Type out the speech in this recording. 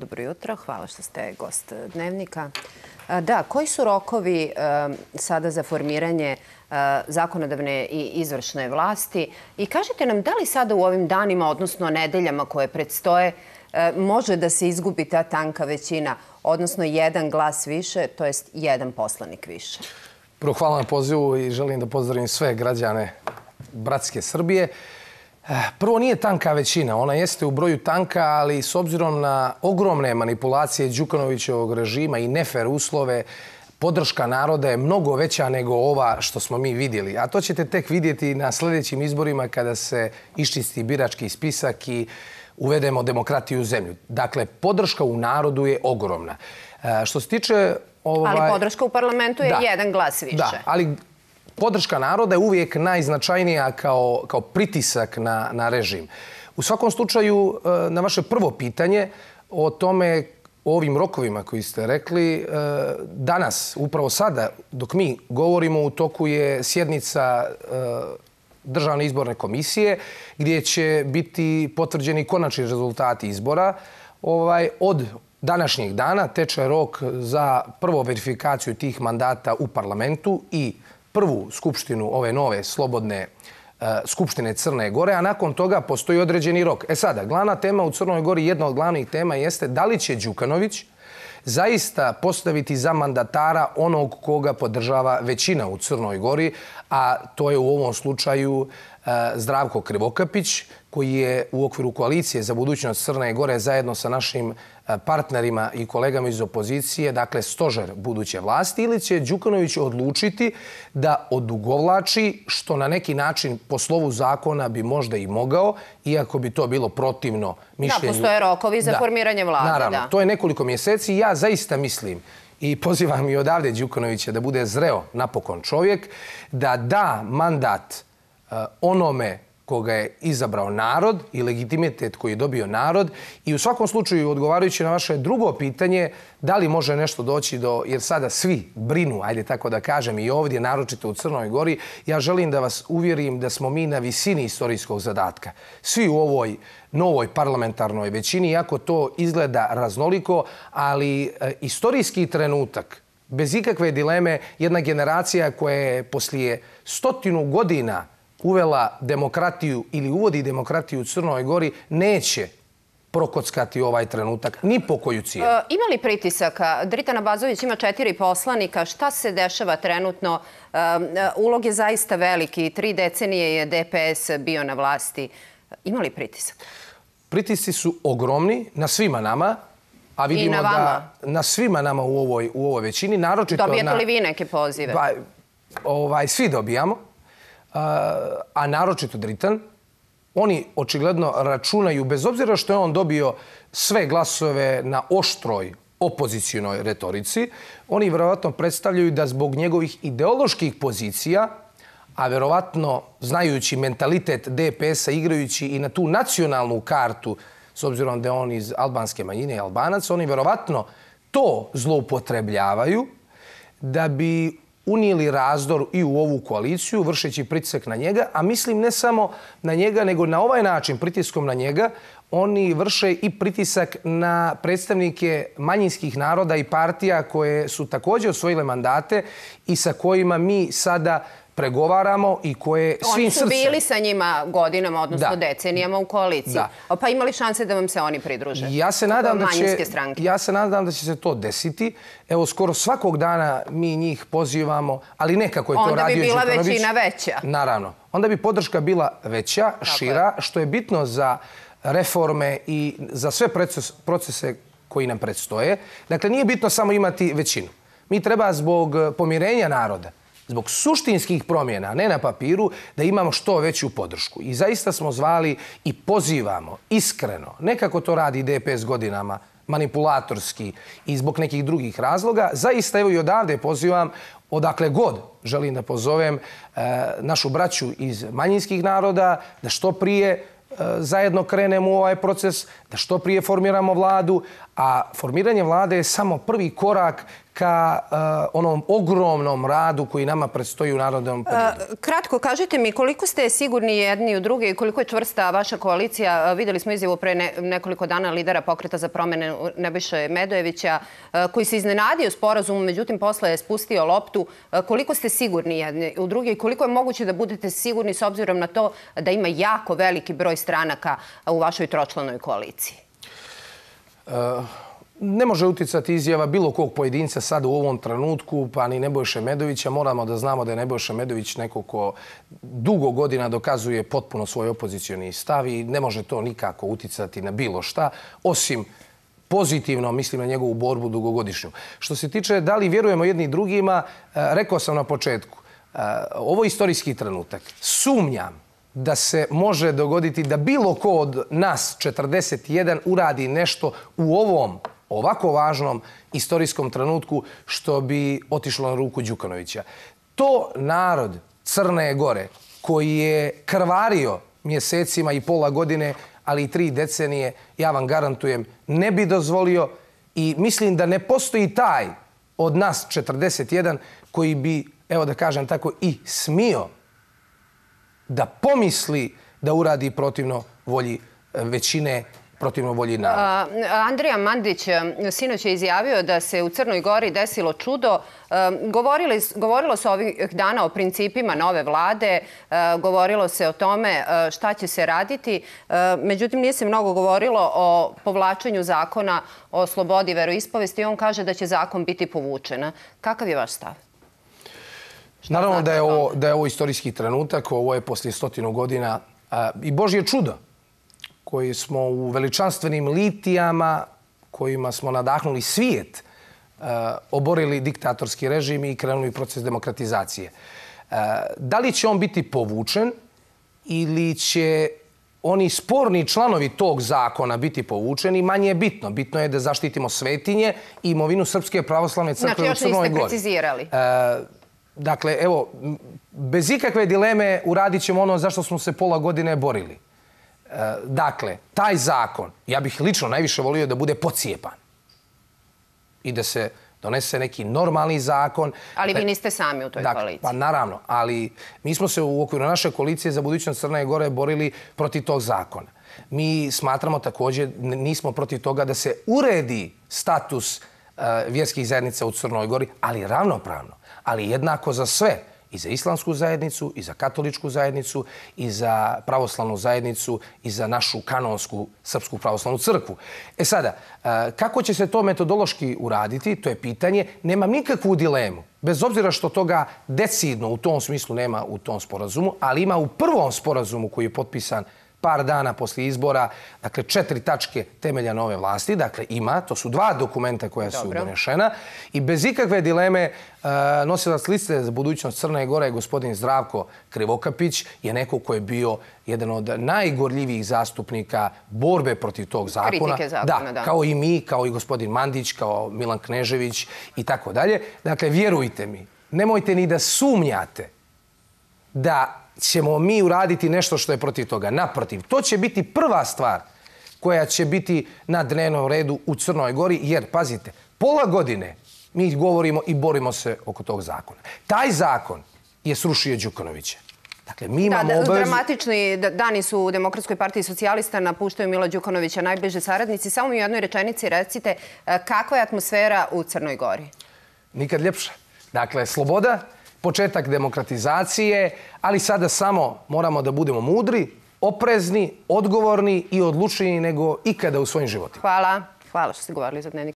Dobro jutro, hvala što ste gost eh, Dnevnika. Da, koji su rokovi eh, sada za formiranje eh, zakonodavne i izvršne vlasti? I kažete nam, da li sada u ovim danima, odnosno nedeljama koje predstoje, može da se izgubi ta tanka većina, odnosno jedan glas više, to je jedan poslanik više? Prvo hvala na pozivu i želim da pozdravim sve građane Bratske Srbije. Eh, prvo, nije tanka većina. Ona jeste u broju tanka, ali s obzirom na ogromne manipulacije Đukanovićevog režima i nefer uslove, podrška naroda je mnogo veća nego ova što smo mi vidjeli. A to ćete tek vidjeti na sljedećim izborima kada se iščisti birački spisak i uvedemo demokratiju u zemlju. Dakle, podrška u narodu je ogromna. Eh, što se tiče... Ovaj... Ali podrška u parlamentu je jedan glas više. Da, ali Podrška naroda je uvijek najznačajnija kao, kao pritisak na, na režim. U svakom slučaju, e, na vaše prvo pitanje o tome o ovim rokovima koji ste rekli, e, danas, upravo sada, dok mi govorimo, u toku je sjednica e, Državne izborne komisije, gdje će biti potvrđeni konačni rezultati izbora. Ovaj, od današnjeg dana teče rok za prvo verifikaciju tih mandata u parlamentu i prvu skupštinu ove nove slobodne e, skupštine Crne Gore, a nakon toga postoji određeni rok. E sada, glavna tema u Crnoj Gori, jedna od glavnih tema jeste da li će Đukanović zaista postaviti za mandatara onog koga podržava većina u Crnoj Gori, a to je u ovom slučaju E, Zdravko Krivokapić, koji je u okviru koalicije za budućnost Crne Gore zajedno sa našim e, partnerima i kolegama iz opozicije, dakle stožer buduće vlasti, ili će Đukanović odlučiti da odugovlači, što na neki način po slovu zakona bi možda i mogao, iako bi to bilo protivno mišljenju. Da, postoje rokovi za formiranje vlade. Da, Naravno, to je nekoliko mjeseci. Ja zaista mislim i pozivam i odavde Đukanovića da bude zreo napokon čovjek, da da mandat Eh, onome koga je izabrao narod i legitimitet koji je dobio narod. I u svakom slučaju, odgovarajući na vaše drugo pitanje, da li može nešto doći do, jer sada svi brinu, ajde tako da kažem, i ovdje, naročito u Crnoj Gori, ja želim da vas uvjerim da smo mi na visini istorijskog zadatka. Svi u ovoj novoj parlamentarnoj većini, iako to izgleda raznoliko, ali eh, istorijski trenutak, bez ikakve dileme, jedna generacija koja je poslije stotinu godina učinjena uvela demokratiju ili uvodi demokratiju u Crnoj Gori, neće prokockati ovaj trenutak, ni po koju cijelu. E, ima li pritisaka? Dritana Bazović ima četiri poslanika. Šta se dešava trenutno? E, e ulog je zaista veliki. Tri decenije je DPS bio na vlasti. Ima li pritisak? Pritisi su ogromni na svima nama. A vidimo I Da na svima nama u ovoj, u ovoj većini. Naročito Dobijete na... li vi neke pozive? Ba, pa, ovaj, svi dobijamo a naročito Dritan, oni očigledno računaju, bez obzira što je on dobio sve glasove na oštroj opozicijnoj retorici, oni vjerovatno predstavljaju da zbog njegovih ideoloških pozicija, a vjerovatno znajući mentalitet DPS-a, igrajući i na tu nacionalnu kartu, s obzirom da je on iz albanske manjine i albanac, oni vjerovatno to zloupotrebljavaju da bi unijeli razdor i u ovu koaliciju, vršeći pritisak na njega, a mislim ne samo na njega, nego na ovaj način pritiskom na njega, oni vrše i pritisak na predstavnike manjinskih naroda i partija koje su također osvojile mandate i sa kojima mi sada pregovaramo i koje svim srcem... Oni su bili sa njima godinama, odnosno decenijama u koaliciji. Pa imali šanse da vam se oni pridruže? Ja se nadam da će... Ja se nadam da će se to desiti. Evo, skoro svakog dana mi njih pozivamo, ali nekako je to radio Onda bi bila većina veća. Naravno. Onda bi podrška bila veća, šira, što je bitno za reforme i za sve procese koji nam predstoje. Dakle, nije bitno samo imati većinu. Mi treba zbog pomirenja naroda, zbog suštinskih promjena, ne na papiru, da imamo što veću podršku. I zaista smo zvali i pozivamo iskreno, nekako to radi DPS godinama, manipulatorski i zbog nekih drugih razloga, zaista evo i odavde pozivam odakle god želim da pozovem e, našu braću iz manjinskih naroda da što prije e, zajedno krenemo u ovaj proces, da što prije formiramo vladu, A formiranje vlade je samo prvi korak ka uh, onom ogromnom radu koji nama predstoji u narodnom uh, Kratko, kažete mi koliko ste sigurni jedni u druge i koliko je čvrsta vaša koalicija? Uh, eh, videli smo izjavu pre ne, nekoliko dana lidera pokreta za promene Nebojše Medojevića uh, koji se iznenadio s porazumom, međutim posle je spustio loptu. Uh, koliko ste sigurni jedni u druge i koliko je moguće da budete sigurni s obzirom na to da ima jako veliki broj stranaka u vašoj tročlanoj koaliciji? Ne može uticati izjava bilo kog pojedinca sad u ovom trenutku, pa ni Nebojše Medovića. Moramo da znamo da je Nebojše Medović neko ko dugo godina dokazuje potpuno svoj opozicijoni stav i ne može to nikako uticati na bilo šta, osim pozitivno, mislim, na njegovu borbu dugogodišnju. Što se tiče da li vjerujemo jedni drugima, e, rekao sam na početku, e, ovo je istorijski trenutak. Sumnjam da se može dogoditi da bilo ko od nas 41 uradi nešto u ovom ovako važnom istorijskom trenutku što bi otišlo na ruku Đukanovića. To narod Crne Gore koji je krvario mjesecima i pola godine, ali i tri decenije, ja vam garantujem, ne bi dozvolio i mislim da ne postoji taj od nas 41 koji bi, evo da kažem tako, i smio da pomisli da uradi protivno volji eh, većine protivno volji naroda. Andrija Mandić eh, sinoć je izjavio da se u Crnoj Gori desilo čudo. Eh, govorilo se ovih dana o principima nove vlade, govorilo se o tome šta će se raditi. Međutim, nije se mnogo govorilo o povlačenju zakona o slobodi veroispovesti. On kaže da će zakon biti povučena. Kakav je vaš stav? Naravno da je, ovo, da je ovo istorijski trenutak, ovo je poslije stotinu godina a, i Božje čudo koji smo u veličanstvenim litijama kojima smo nadahnuli svijet, a, oborili diktatorski režim i krenuli proces demokratizacije. A, da li će on biti povučen ili će oni sporni članovi tog zakona biti povučeni, manje je bitno. Bitno je da zaštitimo svetinje i imovinu Srpske pravoslavne crkve znači, u Crnoj Gori. Znači, još niste precizirali. Dakle, evo, bez ikakve dileme uradit ćemo ono zašto smo se pola godine borili. E, dakle, taj zakon, ja bih lično najviše volio da bude pocijepan i da se donese neki normalni zakon. Ali vi niste sami u toj dakle, koaliciji. Pa naravno, ali mi smo se u okviru naše koalicije za budućnost Crne Gore borili protiv tog zakona. Mi smatramo također, nismo protiv toga da se uredi status zakona E, vjerskih zajednica u Crnoj Gori, ali ravnopravno, ali jednako za sve, i za islamsku zajednicu, i za katoličku zajednicu, i za pravoslavnu zajednicu, i za našu kanonsku srpsku pravoslavnu crkvu. E sada, e, kako će se to metodološki uraditi, to je pitanje. Nemam nikakvu dilemu, bez obzira što toga decidno u tom smislu nema u tom sporazumu, ali ima u prvom sporazumu koji je potpisan par dana posle izbora, dakle, četiri tačke temelja nove vlasti, dakle, ima, to su dva dokumenta koja su donešena i bez ikakve dileme e, nosilac liste za budućnost Crne Gore je gospodin Zdravko Krivokapić, je neko koji je bio jedan od najgorljivijih zastupnika borbe protiv tog zakona. Kritike zakona, da. da. Kao i mi, kao i gospodin Mandić, kao Milan Knežević i tako dalje. Dakle, vjerujte mi, nemojte ni da sumnjate da ćemo mi uraditi nešto što je protiv toga. Naprotiv, to će biti prva stvar koja će biti na dnevnom redu u Crnoj Gori, jer, pazite, pola godine mi govorimo i borimo se oko tog zakona. Taj zakon je srušio Đukanovića. Dakle, mi imamo da, obavezu... Dramatični dani su u Demokratskoj partiji socijalista, napuštaju Milo Đukanovića, najbliže saradnici. Samo mi u jednoj rečenici recite e, kakva je atmosfera u Crnoj Gori? Nikad ljepša. Dakle, sloboda, početak demokratizacije, ali sada samo moramo da budemo mudri, oprezni, odgovorni i odlučeni nego ikada u svojim životima. Hvala. Hvala što ste govorili za dnevnik.